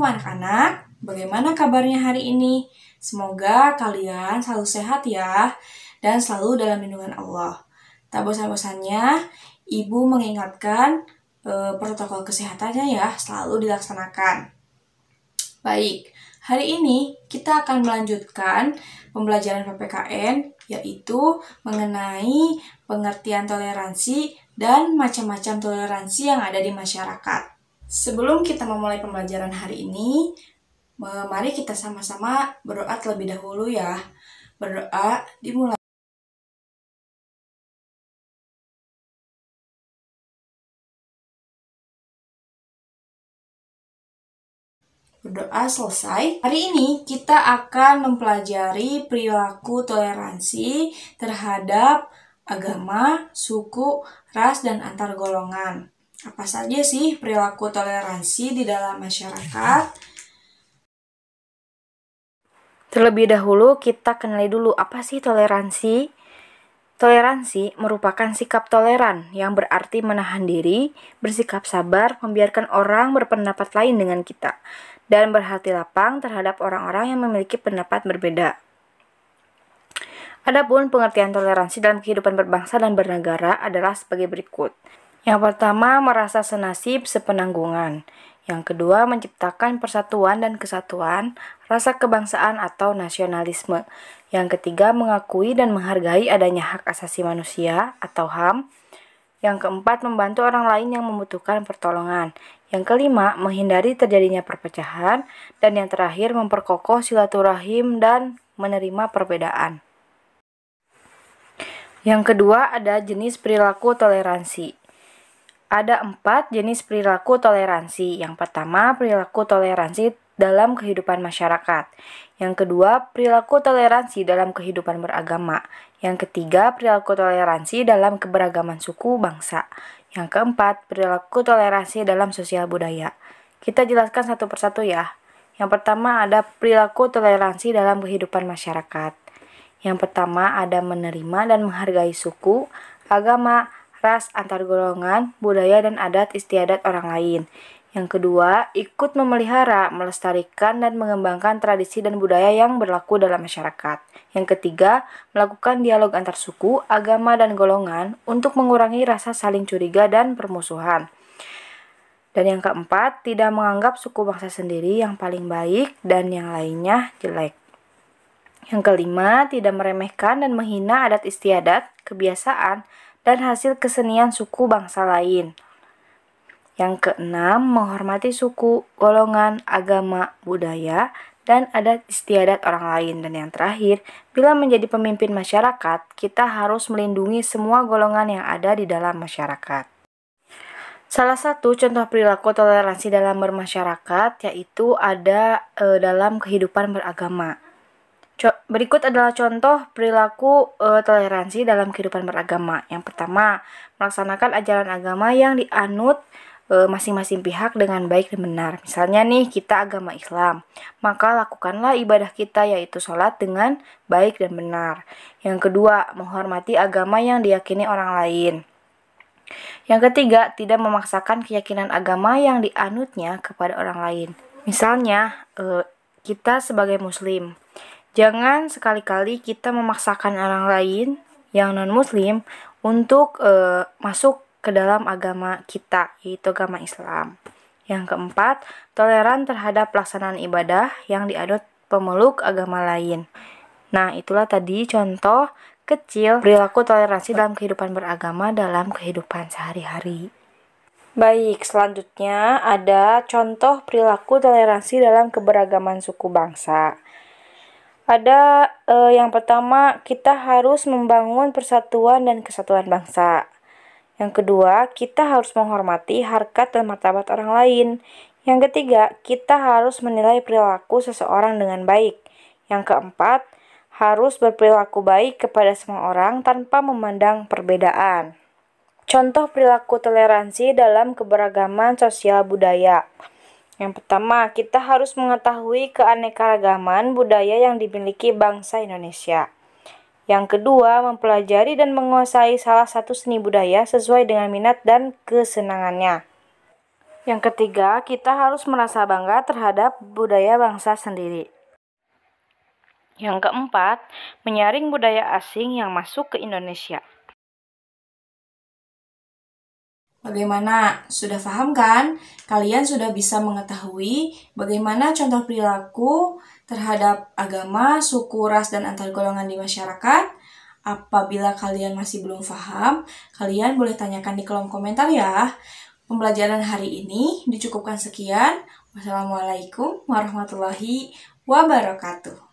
Assalamualaikum anak-anak. Bagaimana kabarnya hari ini? Semoga kalian selalu sehat ya dan selalu dalam lindungan Allah. Tak bosan-bosannya, Ibu mengingatkan e, protokol kesehatannya ya selalu dilaksanakan. Baik, hari ini kita akan melanjutkan pembelajaran PPKN yaitu mengenai pengertian toleransi dan macam-macam toleransi yang ada di masyarakat. Sebelum kita memulai pembelajaran hari ini, mari kita sama-sama berdoa terlebih dahulu ya. Berdoa dimulai. berdoa selesai. Hari ini kita akan mempelajari perilaku toleransi terhadap agama, suku, ras, dan antar golongan apa saja sih perilaku toleransi di dalam masyarakat? Terlebih dahulu, kita kenali dulu apa sih toleransi. Toleransi merupakan sikap toleran yang berarti menahan diri, bersikap sabar, membiarkan orang berpendapat lain dengan kita, dan berhati lapang terhadap orang-orang yang memiliki pendapat berbeda. Adapun pengertian toleransi dalam kehidupan berbangsa dan bernegara adalah sebagai berikut. Yang pertama, merasa senasib sepenanggungan. Yang kedua, menciptakan persatuan dan kesatuan, rasa kebangsaan atau nasionalisme. Yang ketiga, mengakui dan menghargai adanya hak asasi manusia atau HAM. Yang keempat, membantu orang lain yang membutuhkan pertolongan. Yang kelima, menghindari terjadinya perpecahan. Dan yang terakhir, memperkokoh silaturahim dan menerima perbedaan. Yang kedua, ada jenis perilaku toleransi ada empat jenis perilaku toleransi. Yang pertama, perilaku toleransi dalam kehidupan masyarakat. Yang kedua, perilaku toleransi dalam kehidupan beragama. Yang ketiga, perilaku toleransi dalam keberagaman suku bangsa. Yang keempat, perilaku toleransi dalam sosial budaya. Kita jelaskan satu persatu ya. Yang pertama ada perilaku toleransi dalam kehidupan masyarakat. Yang pertama ada menerima dan menghargai suku, agama, ras antar golongan, budaya dan adat istiadat orang lain. Yang kedua, ikut memelihara, melestarikan, dan mengembangkan tradisi dan budaya yang berlaku dalam masyarakat. Yang ketiga, melakukan dialog antar suku, agama, dan golongan untuk mengurangi rasa saling curiga dan permusuhan. Dan yang keempat, tidak menganggap suku bangsa sendiri yang paling baik dan yang lainnya jelek. Yang kelima, tidak meremehkan dan menghina adat istiadat, kebiasaan, dan hasil kesenian suku bangsa lain. Yang keenam, menghormati suku, golongan, agama, budaya, dan adat istiadat orang lain. Dan yang terakhir, bila menjadi pemimpin masyarakat, kita harus melindungi semua golongan yang ada di dalam masyarakat. Salah satu contoh perilaku toleransi dalam bermasyarakat yaitu ada e, dalam kehidupan beragama. Co berikut adalah contoh perilaku e, toleransi dalam kehidupan beragama. Yang pertama, melaksanakan ajaran agama yang dianut eh, masing-masing pihak dengan baik dan benar. Misalnya nih kita agama Islam, maka lakukanlah ibadah kita yaitu sholat dengan baik dan benar. Yang kedua, menghormati agama yang diyakini orang lain. Yang ketiga, tidak memaksakan keyakinan agama yang dianutnya kepada orang lain. Misalnya, eh, kita sebagai Muslim, Jangan sekali-kali kita memaksakan orang lain yang non-Muslim untuk uh, masuk ke dalam agama kita, yaitu agama Islam. Yang keempat, toleran terhadap pelaksanaan ibadah yang dianut pemeluk agama lain. Nah, itulah tadi contoh kecil perilaku toleransi dalam kehidupan beragama dalam kehidupan sehari-hari. Baik, selanjutnya ada contoh perilaku toleransi dalam keberagaman suku bangsa. Ada uh, yang pertama, kita harus membangun persatuan dan kesatuan bangsa. Yang kedua, kita harus menghormati harkat dan martabat orang lain. Yang ketiga, kita harus menilai perilaku seseorang dengan baik. Yang keempat, harus berperilaku baik kepada semua orang tanpa memandang perbedaan. Contoh perilaku toleransi dalam keberagaman sosial budaya. Yang pertama, kita harus mengetahui keanekaragaman budaya yang dimiliki bangsa Indonesia. Yang kedua, mempelajari dan menguasai salah satu seni budaya sesuai dengan minat dan kesenangannya. Yang ketiga, kita harus merasa bangga terhadap budaya bangsa sendiri. Yang keempat, menyaring budaya asing yang masuk ke Indonesia. Bagaimana? Sudah paham kan? Kalian sudah bisa mengetahui bagaimana contoh perilaku terhadap agama, suku, ras, dan antar golongan di masyarakat? Apabila kalian masih belum paham, kalian boleh tanyakan di kolom komentar ya. Pembelajaran hari ini dicukupkan sekian. Wassalamualaikum warahmatullahi wabarakatuh.